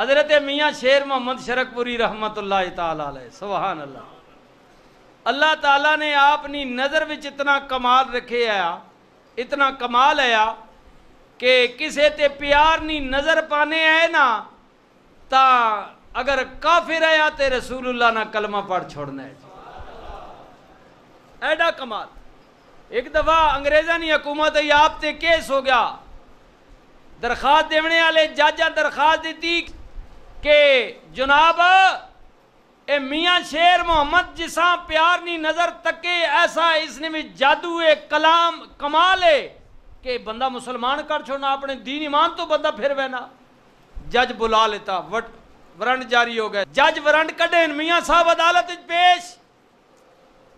हजरत मियाँ शेर मोहम्मद शरकपुरी रहमत सुबहान अल्लाह अल्लाह तला ने आपनी नज़र में इतना कमाल रखे आया इतना कमाल आया कि किसी ते प्यार नी नज़र पाने आए ना तो अगर काफिर आया तो अल्लाह ना कलमा पढ़ छोड़ना है ऐडा कमाल एक दफ़ा अंग्रेज़ा ने हुकूमत आप ते केस हो गया दरखास्त देने वाले जाजा दरखास्त दी કે જુનાબ એ મિયા શેર મોહમ્મદ જસા પ્યાર ની નજર તકે એસા ઇસને મે જાદુ એ કલામ કમાલ એ કે બંદા મુસ્લમાન કર છો ના અપને દિન ઈમાન તો બંદા ફેર વેના જજ બુલા લેતા વરણ જારી હો ગય જજ વરણ કડે મિયા સાબ અદાલત પેષ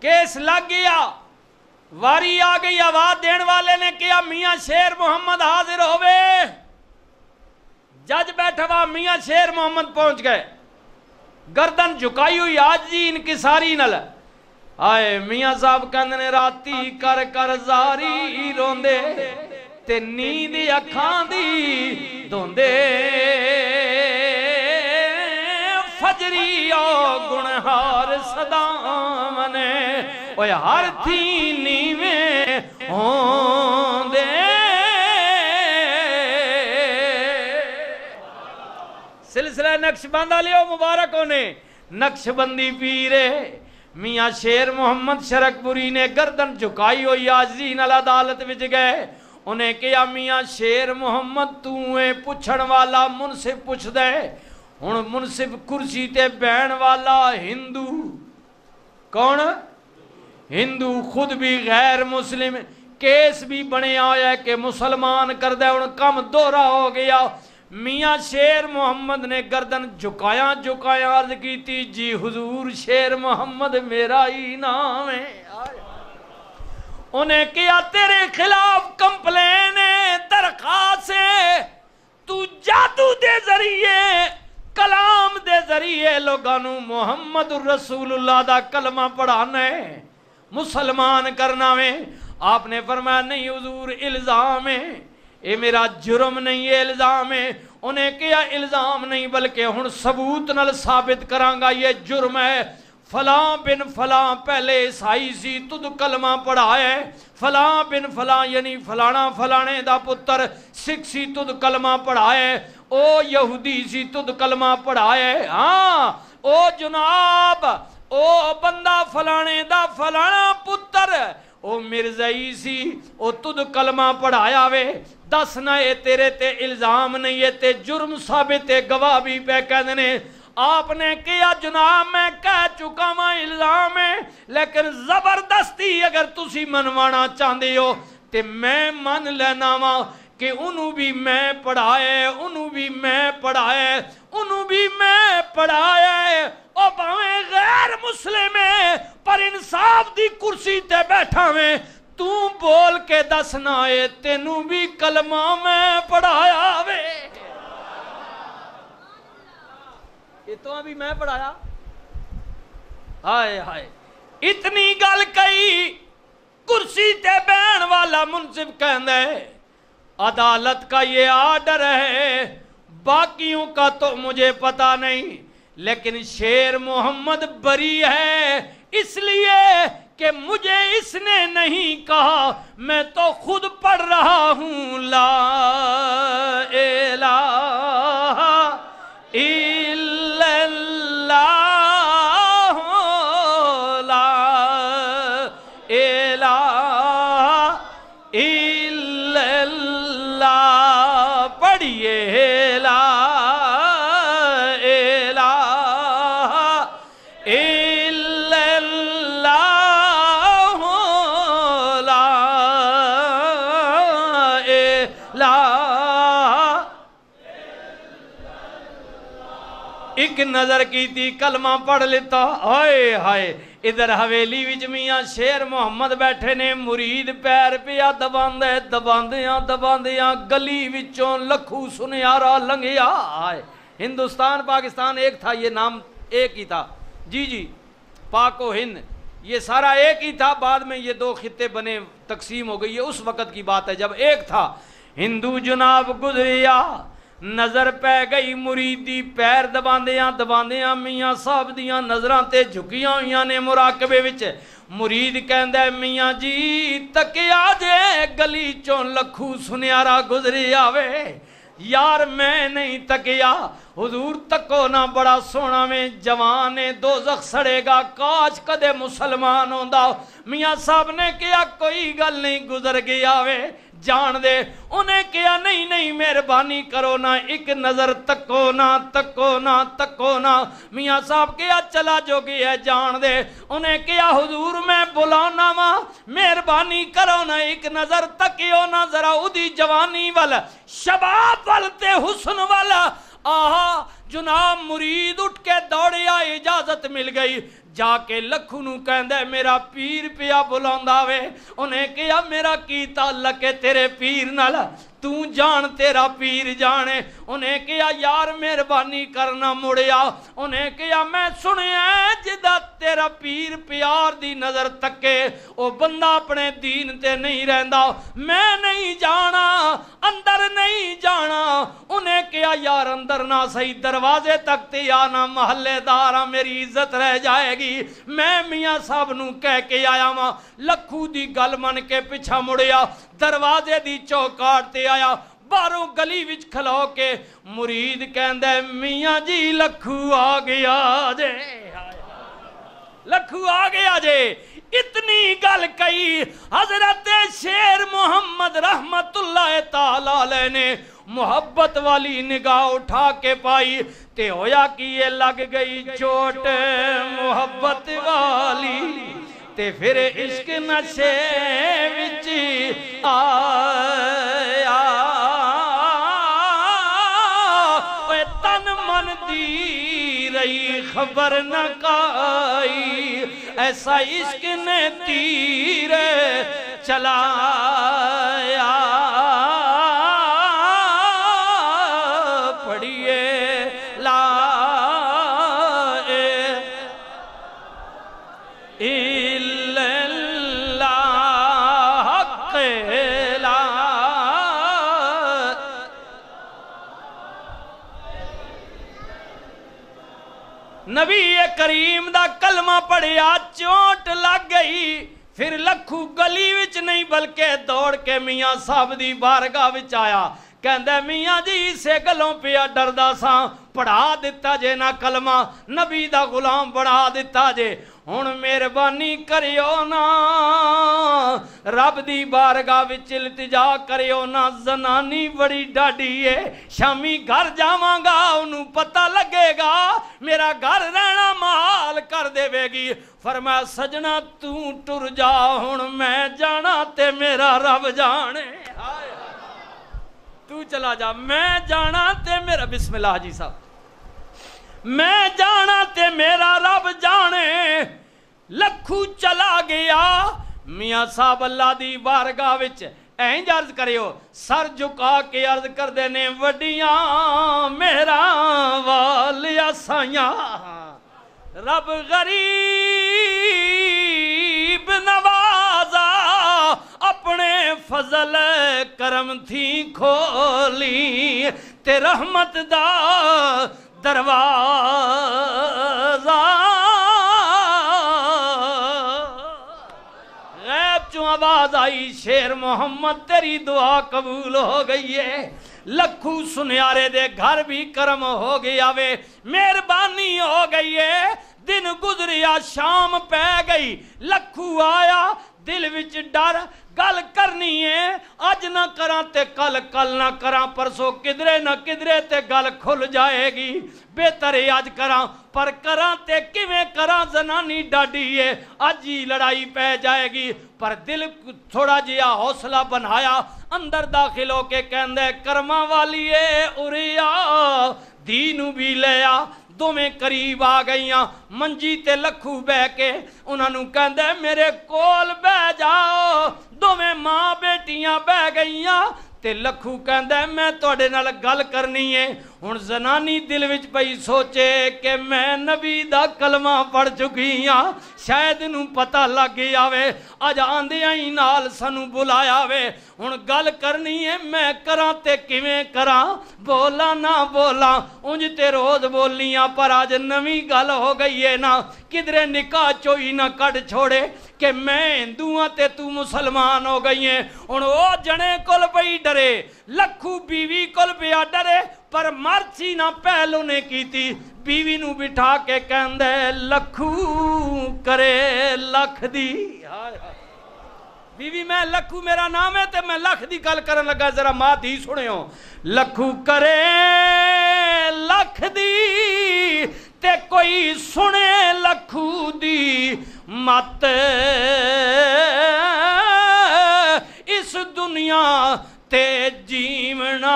કેસ લાગ ગયા વારી આ ગઈ આવાજ દેન વાલેને કિયા મિયા શેર મોહમ્મદ હાજર હોવે जज बैठवा मियाँ शेर मोहम्मद पहुंच गए गर्दन झुकाई हुई आज जी इनकी सारी नल आए मियाँ साहब कहने राती कर कर जारी रोंदे ते नींद अखां दी धोंदे फजरी गुणहार सदामने ओए हर थी नीवे हो नक्शबंदा लियो मुबारक होने नक्शबंदी पीरे मियाँ शेर मोहम्मद शरकपुरी ने गर्दन झुकाई हुई आजी अल अदालत विच गए उन्हें क्या मियाँ शेर मोहम्मद तू है पुछण वाला मुनसिफ पुछ दे हूँ मुनसिफ कुर्सी ते बहन वाला हिंदू कौन हिंदू खुद भी गैर मुस्लिम केस भी बने आया के मुसलमान कर दे हूँ कम दोहरा हो गया मियाँ शेर मोहम्मद ने गर्दन झुकाया झुकाया अर्ज की थी जी हुजूर शेर मोहम्मद मेरा ही नाम है उन्हें किया तेरे खिलाफ कंप्लेन दरखास्त तू जादू दे जरिए कलाम दे जरिए लोगों मुहम्मद रसूलुल्लाह का कलमा पढ़ाना है मुसलमान करना में आपने फरमाया नहीं हजूर इल्जाम है ये मेरा जुर्म नहीं है इल्ज़ाम है उन्हें क्या इल्ज़ाम नहीं बल्कि हूँ सबूत न साबित करांगा ये जुर्म है फला बिन फला पहले ईसाई सी तुद कलमा पढ़ा है फला बिन फला यानी फलाना फलाने का पुत्र सिख सी तुद कलमा पढ़ा है ओ यहूदी सी तुद कलमा पढ़ा है हाँ ओ जनाब ओ बंदा फलाने का फलाना पुत्र ओ मिर्जाई सी ओ तुद कलमा पढ़ाया वे दस ना ये तेरे ते इल्जाम नहीं है ते जुर्म साबित है गवाह भी पे कहने आपने किया जनाब मैं कह चुका वा इल्जाम है लेकिन जबरदस्ती अगर तुम मनवाना चाहते हो ते मैं मन लेना वा कि उन्हों भी मैं पढ़ाए उन्हों भी मैं पढ़ाए उन्हों भी मैं पढ़ाए ओ भावे गैर मुस्लिम है पर इंसाफ दी कुर्सी ते बैठा वे तू बोल के दस ना है तेनू भी कलमा मैं पढ़ाया वे ये तो अभी मैं पढ़ाया हाय हाय इतनी गल कही कुर्सी ते बहन वाला मुंसिब कहना है अदालत का ये आर्डर है बाकियों का तो मुझे पता नहीं लेकिन शेर मोहम्मद बरी है इसलिए कि मुझे इसने नहीं कहा मैं तो खुद पढ़ रहा हूं ला एला नजर की थी कलमा पढ़ लिता हाय हाय इधर हवेली विच मिया शेर मोहम्मद बैठे ने मुरीद पैर पिया दबांदे दबांदिया दबांदिया गली विचों लखू सुनियारा लंघिया हाय हिंदुस्तान पाकिस्तान एक था ये नाम एक ही था जी जी पाको हिंद ये सारा एक ही था बाद में ये दो खत्े बने तकसीम हो गई ये उस वक़्त की बात है जब एक था हिंदू जनाब गुजरिया नज़र पै गई मुरीदी पैर दबादियाँ दबादियाँ मियाँ साहब दियाँ नज़र से झुकिया हुई ने मुराकबे मुरीद कहता मियाँ जी तकिया जे गली चो लखू सुनियारा गुजरी आवे यार मैं नहीं तकिया हजूर तको ना बड़ा सोना में जवान है दो जख सड़ेगा काश कदे मुसलमान होंदा मियाँ साहब ने किया कोई गल नहीं गुजर गया वे जान दे उन्हें क्या नहीं नहीं मेहरबानी करो ना एक नजर तको ना तको ना तको ना मिया साहब क्या चला जो कि है जान दे उन्हें क्या हुजूर मैं बुलाना वा मेहरबानी करो ना एक नजर तकियो ना जरा उदी जवानी वाल शबाब वाल ते हुसन वाला आहा जुनाब मुरीद उठ के दौड़िया इजाजत मिल गई ਜਾ ਕੇ ਲੱਖੂ ਨੂੰ ਕਹਿੰਦਾ ਮੇਰਾ ਪੀਰ ਪਿਆ ਬੁਲਾਉਂਦਾ ਵੇ ਉਹਨੇ ਕਿਹਾ ਮੇਰਾ ਕੀ ਤਾਲਕ ਹੈ ਤੇਰੇ ਪੀਰ ਨਾਲ तू जान तेरा पीर जाने उन्हें क्या यार मेहरबानी करना मुड़िया उन्हें क्या मैं सुनिया जिदा तेरा पीर प्यार दी नज़र तके ओ बंदा अपने दीन ते नहीं रहंदा मैं नहीं जाना अंदर नहीं जाना उन्हें क्या यार अंदर ना सही दरवाजे तक ते आना महल्लेदारा मेरी इज्जत रह जाएगी मैं मिया साहब न कह के आया वहां लखू की गल मन के पिछा मुड़िया दरवाजे की चौकाट से आया बारों गली विच खलो के मुरीद कहंदा मियां जी लखू आ गया जे लखू आ गया जे इतनी गल कही हजरत शेर मोहम्मद रहमतुल्ला तला ने मुहब्बत वाली निगाह उठा के पाई ते होया कि ये लग गई चोट मुहब्बत वाली ਤੇ ਫਿਰ ਇਸ਼ਕ ਨਸ਼ੇ ਵਿੱਚ ਆਇਆ ਓਏ ਤਨ ਮਨ ਦੀ ਰਹੀ ਖਬਰ ਨਾ ਕਾਈ ਐਸਾ ਇਸ਼ਕ ਨੇ ਤੀਰ ਚਲਾ ਪੜਿਆ ਚੋਟ ਲੱਗ ਗਈ ਫਿਰ ਲੱਖੂ ਗਲੀ ਵਿੱਚ ਨਹੀਂ ਬਲਕੇ ਦੌੜ ਕੇ ਮੀਆਂ ਸਾਹਿਬ ਦੀ ਬਾਰਗਾ ਵਿੱਚ ਆਇਆ ਕਹਿੰਦਾ ਮੀਆਂ ਜੀ ਇਸੇ ਗੱਲੋਂ ਪਿਆ ਡਰਦਾ ਸਾਂ ਪੜਾ ਦਿੱਤਾ ਜੇ ਨਾ ਕਲਮਾ ਨਬੀ ਦਾ ਗੁਲਾਮ ਬਣਾ ਦਿੱਤਾ ਜੇ ਹੁਣ ਮਿਹਰਬਾਨੀ ਕਰਿਓ ਨਾ ਰੱਬ ਦੀ ਬਾਰਗਾ ਵਿੱਚ ਇਲਤਜਾ ਕਰਿਓ ਨਾ ਜ਼ਨਾਨੀ ਬੜੀ ਡਾਢੀ ਏ ਸ਼ਾਮੀ ਘਰ ਜਾਵਾਂਗਾ ਉਹਨੂੰ ਪਤਾ ਲੱਗੇਗਾ ਮੇਰਾ ਘਰ ਰਹਿਣਾ ਮਾਲ ਕਰ ਦੇਵੇਗੀ ਫਰਮਾ ਸਜਣਾ ਤੂੰ ਟੁਰ ਜਾ ਹੁਣ ਮੈਂ ਜਾਣਾ ਤੇ ਮੇਰਾ ਰੱਬ ਜਾਣੇ ਤੂੰ ਚਲਾ ਜਾ ਮੈਂ ਜਾਣਾ ਤੇ ਮੇਰਾ ਬਿਸਮਿਲ੍ਲਾ ਜੀ ਸਾਹਿਬ ਮੈਂ ਜਾਣਾ ਤੇ ਮੇਰਾ ਰੱਬ ਜਾਣੇ ਲੱਖੂ ਚਲਾ ਗਿਆ ਮੀਆਂ ਸਾਹਿਬ ਅੱਲਾ ਦੀ ਬਾਰਗਾਹ ਵਿੱਚ ਇੰਜ ਅਰਜ਼ ਕਰਿਓ ਸਰ ਝੁਕਾ ਕੇ ਅਰਜ਼ ਕਰਦੇ ਨੇ ਵੱਡੀਆਂ ਮੇਰਾ ਵਾਲਿਆ ਸਾਇਆ ਰੱਬ ਗਰੀਬ ਨਵਾਜ਼ਾ ਆਪਣੇ ਫਜ਼ਲ करम थी खोली ते रहमत दा दरवाजा गैब चो आवाज आई शेर मोहम्मद तेरी दुआ कबूल हो गई है लखू सुनियारे दे घर भी करम हो गया वे मेहरबानी हो गई है दिन गुजरिया शाम पै गई लखू आया दिल विच डर गल ਕਰਨੀ ਅੱਜ ਨਾ ਕਰਾਂ ਤੇ ਕੱਲ ਕੱਲ ਨਾ ਕਰਾਂ ਪਰਸੋ ਕਿਧਰੇ ਨਾ ਕਿਧਰੇ ਤੇ ਗੱਲ ਖੁੱਲ ਜਾਏਗੀ ਬਿਹਤਰ ਅੱਜ ਕਰਾਂ ਪਰ ਕਰਾਂ ਤੇ ਕਿਵੇਂ ਕਰਾਂ ਜ਼ਨਾਨੀ ਡਾਡੀ ਏ ਅੱਜ ਹੀ ਲੜਾਈ ਪੈ ਜਾਏਗੀ ਪਰ ਦਿਲ ਥੋੜਾ ਜਿਹਾ ਹੌਸਲਾ ਬਣਾਇਆ ਅੰਦਰ ਦਾਖਲ ਹੋ ਕੇ ਕਹਿੰਦਾ ਕਰਮਾਂ ਵਾਲੀਏ ਉਰਿਆ ਉਰੀਆ ਦੀਨ ਵੀ ਲਿਆ ਦੋਵੇਂ ਕਰੀਬ ਆ ਗਈਆਂ ਮੰਜੀ ਤੇ ਲੱਖੂ ਬਹਿ ਕੇ ਉਹਨਾਂ ਨੂੰ ਕਹਿੰਦਾ ਮੇਰੇ ਕੋਲ ਬਹਿ ਜਾਓ ਦੋਵੇਂ ਮਾਂ ਬੇ ਤੀਆਂ ਬਹਿ ਗਈਆਂ ਤੇ ਲੱਖੂ ਕਹਿੰਦਾ ਮੈਂ ਤੁਹਾਡੇ ਨਾਲ ਗੱਲ ਕਰਨੀ ਏ ਹੁਣ ਜ਼ਨਾਨੀ ਦਿਲ ਵਿੱਚ ਪਈ ਸੋਚੇ ਕਿ ਮੈਂ ਨਬੀ ਦਾ ਕਲਮਾ ਪੜ ਚੁੱਕੀ ਆ ਸ਼ਾਇਦ ਨੂੰ ਪਤਾ ਲੱਗ ਜਾਵੇ ਅੱਜ ਆਂਦਿਆਂ ਹੀ ਨਾਲ ਸਾਨੂੰ ਬੁਲਾਇਆ ਵੇ ਹੁਣ ਗੱਲ ਕਰਨੀ ਏ ਮੈਂ ਕਰਾਂ ਤੇ ਕਿਵੇਂ ਕਰਾਂ ਬੋਲਾਂ ਨਾ ਬੋਲਾਂ ਉਂਝ ਤੇ ਰੋਜ਼ ਬੋਲੀਆਂ ਪਰ ਅੱਜ ਨਵੀਂ ਗੱਲ ਹੋ ਗਈ ਏ ਨਾ ਕਿਧਰੇ ਨਿਕਾਹ ਚੋਈ ਨਾ ਕੱਢ ਛੋੜੇ ਕਿ ਮੈਂ ਹਿੰਦੂ ਆ ਤੇ ਤੂੰ ਮੁਸਲਮਾਨ ਹੋ ਗਈ ਏ ਹੁਣ ਉਹ ਜਣੇ ਕੋਲ ਪਈ ਡਰੇ ਲੱਖੂ ਬੀਵੀ ਕੋਲ ਪਿਆ ਡਰੇ ਪਰ ਮਰਸੀ ਨਾ ਪਹਿਲ ਉਹਨੇ ਕੀਤੀ ਬੀਵੀ ਨੂੰ ਬਿਠਾ ਕੇ ਕਹਿੰਦਾ ਲੱਖੂ ਕਰੇ ਲੱਖ ਦੀ ਹਾਏ ਬੀਵੀ ਮੈਂ ਲੱਖੂ ਮੇਰਾ ਨਾਮ ਹੈ ਤੇ ਮੈਂ ਲੱਖ ਦੀ ਗੱਲ ਕਰਨ ਲੱਗਾ ਜ਼ਰਾ ਮਾਂ ਦੀ ਸੁਣਿਓ ਲੱਖੂ ਕਰੇ ਲੱਖ ਦੀ ਤੇ ਕੋਈ ਸੁਣੇ ਲੱਖੂ ਦੀ ਮਤ ਇਸ ਦੁਨੀਆ ਤੇ ਜੀਵਣਾ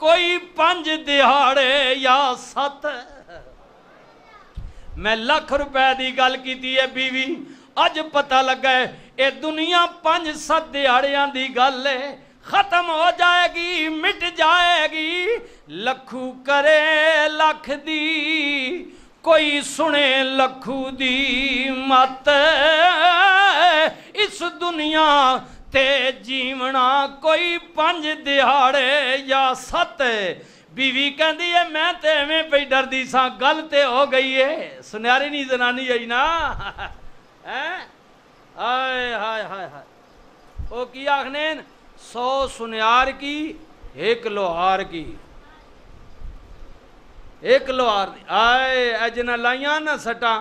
ਕੋਈ ਪੰਜ ਦਿਹਾੜੇ ਜਾਂ ਸੱਤ ਮੈਂ ਲੱਖ ਰੁਪਏ ਦੀ ਗੱਲ ਕੀਤੀ ਹੈ ਬੀਵੀ ਅੱਜ ਪਤਾ ਲੱਗਾ ਇਹ ਦੁਨੀਆ ਪੰਜ ਸੱਤ ਦਿਹਾੜਿਆਂ ਦੀ ਗੱਲ ਹੈ ਖਤਮ ਹੋ ਜਾਏਗੀ ਮਿਟ ਜਾਏਗੀ ਲੱਖੂ ਕਰੇ ਲੱਖ ਦੀ ਕੋਈ ਸੁਣੇ ਲੱਖੂ ਦੀ ਮਤ ਇਸ ਦੁਨੀਆ ਤੇ ਜੀਵਣਾ ਕੋਈ ਪੰਜ ਦਿਹਾੜੇ ਜਾਂ ਸੱਤ ਬੀਵੀ ਕਹਿੰਦੀ ਐ ਮੈਂ ਤੇ ਐਵੇਂ ਪਈ ਡਰਦੀ ਸਾਂ ਗੱਲ ਤੇ ਹੋ ਗਈ ਏ ਸੁਨਿਆਰੀ ਨਹੀਂ ਜਨਾਨੀ ਆਈ ਨਾ ਹੈ ਹਾਏ ਹਾਏ ਹਾਏ ਹਾਏ ਉਹ ਕੀ ਆਖਨੇ 100 ਸੁਨਿਆਰ ਕੀ ਇੱਕ ਲੋਹਾਰ ਕੀ ਇੱਕ ਲੋਹਾਰ ਦੀ ਆਏ ਅਜ ਲਾਈਆਂ ਨਾ ਸਟਾਂ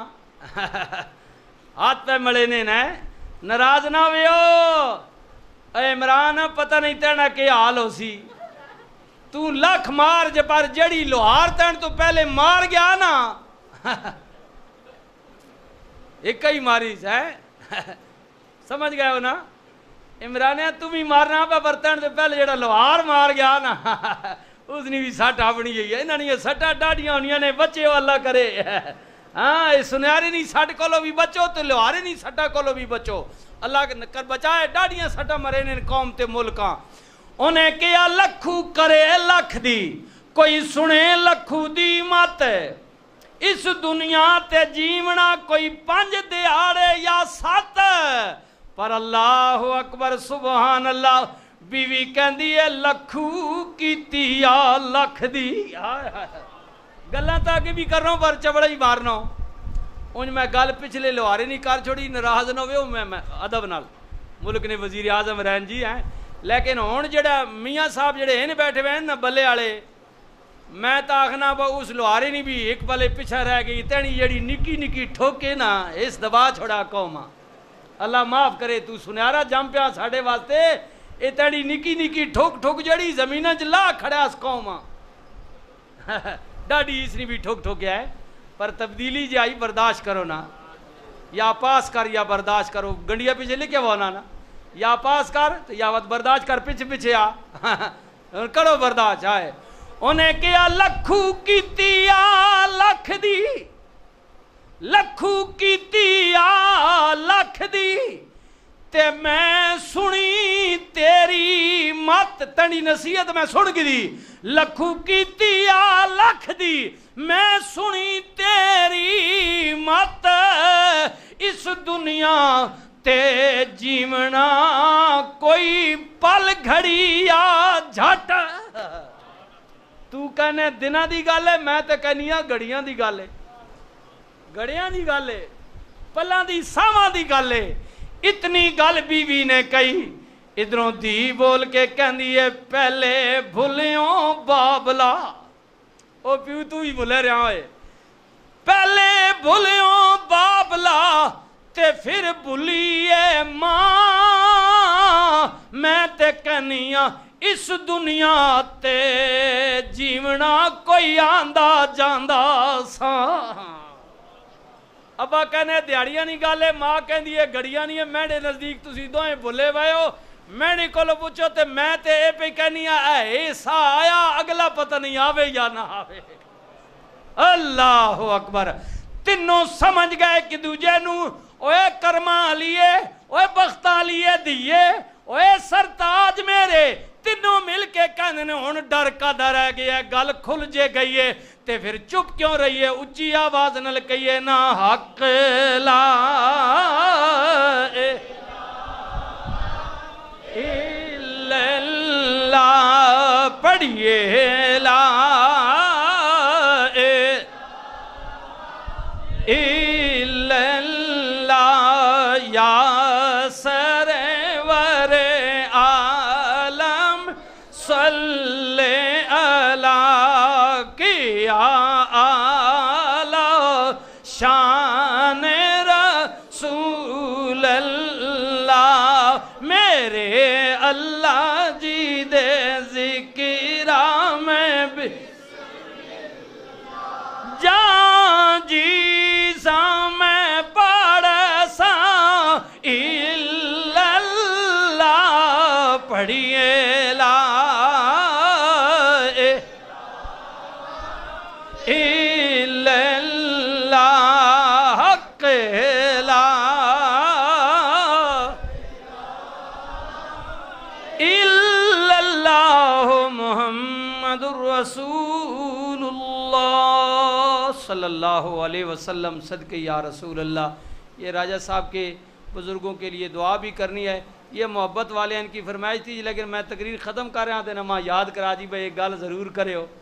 ਹੱਥ ਪੈ ਮਲੇ ਨੇ ਨਾ ਨਰਾਜ਼ ਨਾ ਹੋਇਓ इमरान पता नहीं तेना के हाल हो सी तू लख मार जे पर जड़ी लोहार तैन तो पहले मार गया ना एक ही मारी है समझ गए हो ना इमरान तू भी मारना पा पर तो पहले जरा लोहार मार गया ना उसने भी सट अपनी गई है इन्होंने सट्टा डाडिया होनी ने बचे वाला करे हाँ सुनहरे नहीं सट कोलो भी बचो तो लोहारे नहीं सट्टा कोलो भी बचो अलाह ਬਚਾਏ ਡਾੜੀਆਂ ਸਟਾ ਮਰੇ ਨੇ ਕੌਮ ਤੇ ਮੁਲਕਾਂ ਉਹਨੇ ਕਿਹਾ ਲੱਖੂ ਕਰੇ ਲੱਖ ਦੀ ਕੋਈ ਸੁਣੇ ਲੱਖੂ ਦੀ ਮਤ ਇਸ ਦੁਨੀਆ ਤੇ ਜੀਵਣਾ ਕੋਈ ਪੰਜ ਦਿਹਾੜੇ ਜਾਂ ਸੱਤ ਪਰ ਅੱਲਾਹ ਅਕਬਰ ਸੁਭਾਨ ਅੱਲਾਹ ਬੀਵੀ ਕਹਿੰਦੀ ਐ ਲੱਖੂ ਕੀਤੀ ਆ ਲੱਖ ਦੀ ਹਾਏ ਗੱਲਾਂ ਤਾਂ ਅੱਗੇ ਵੀ ਕਰ ਰਹਾ ਪਰ ਚਵੜਾ ਹੀ ਮਾਰਨਾ उन मैं गल पिछले लुहारे नहीं कर छोड़ी नाराज ना हो मैं, मैं अदब न मुल्क ने वजीर आजम रैन जी हैं लेकिन हूँ जड़ा मियाँ साहब जड़े इन बैठे हुए हैं ना बल्ले वाले मैं तो आखना उस लुहारे ने भी एक बल्ले पिछा रह गई तेनी जड़ी निकी निकी ठोके ना इस दबा छोड़ा कौमा अल्लाह माफ करे तू सुनहरा जम पिया साढ़े वास्ते ये तेरी निकी निकी ठोक ठोक जड़ी जमीन च ला खड़ा कौमा डाडी इसने भी ठोक ठोकिया है पर तब्दीली जी आई बर्दाश्त करो ना या पास कर या बर्दाश्त करो गंडिया पीछे लेके वो ना या पास कर तो या बर्दाश्त कर पीछे पीछे आ करो बर्दाश्त आए उन्हें किया लखू की लख दी लखू की लख दी ते मैं सुनी तेरी मत तनी नसीहत मैं सुन गई लखू की तिया लख दी ਮੈਂ ਸੁਣੀ ਤੇਰੀ ਮਤ ਇਸ ਦੁਨੀਆ ਤੇ ਜੀਵਣਾ ਕੋਈ ਪਲ ਘੜੀ ਆ ਝਟ ਤੂੰ ਕਹਨੇ ਦਿਨਾਂ ਦੀ ਗੱਲ ਐ ਮੈਂ ਤੇ ਕਹਨੀਆਂ ਘੜੀਆਂ ਦੀ ਗੱਲ ਐ ਘੜੀਆਂ ਦੀ ਗੱਲ ਐ ਪੱਲਾਂ ਦੀ ਸਾਵਾਂ ਦੀ ਗੱਲ ਐ ਇਤਨੀ ਗੱਲ ਬੀਵੀ ਨੇ ਕਹੀ ਇਧਰੋਂ ਦੀ ਬੋਲ ਕੇ ਕਹਿੰਦੀ ਐ ਪਹਿਲੇ ਭੁੱਲਿਓ ਬਾਬਲਾ ਉਹ ਪਿਉ ਤੂੰ ਹੀ ਭੁੱਲ ਰਿਹਾ ਓਏ ਪਹਿਲੇ ਭੁੱਲਿਓ ਬਾਬਲਾ ਤੇ ਫਿਰ ਭੁੱਲੀਏ ਮਾਂ ਮੈਂ ਤੇ ਕਨੀਆਂ ਇਸ ਦੁਨੀਆ ਤੇ ਜੀਵਣਾ ਕੋਈ ਆਂਦਾ ਜਾਂਦਾ ਸਾਂ ਅੱਬਾ ਕਹਿੰਦੇ ਦਿਹਾੜੀਆਂ ਨਹੀਂ ਗੱਲ ਏ ਮਾਂ ਕਹਿੰਦੀ ਏ ਘੜੀਆਂ ਨਹੀਂ ਏ ਮਹਿੜੇ ਨਜ਼ਦੀਕ ਤੁਸੀਂ ਦੋਵੇਂ ਭੁੱਲੇ ਵਾਇਓ मैनी कोलो पूछो तो मैं तो यह पे कहनी है ऐसा आया अगला पता नहीं आवे या ना आवे अल्लाह अकबर तीनों समझ गए कि दूजे ओए कर्मा लिए ओए बख्ता लिए दिए ओए सरताज मेरे तीनों मिलके कहने हूँ डर का डर रह गया गल खुल जे गई है तो फिर चुप क्यों रही है उच्ची आवाज न कही ना हक ला ए। ला पढ़िए ला ए, ए सल्लल्लाहु अलैहि वसल्लम सदक या रसूल अल्लाह ये राजा साहब के बुज़ुर्गों के लिए दुआ भी करनी है ये मोहब्बत वाले इनकी फरमाइश थी लेकिन मैं तकरीर ख़त्म कर रहा था ना माँ याद करा जी भाई एक गल ज़रूर करे हो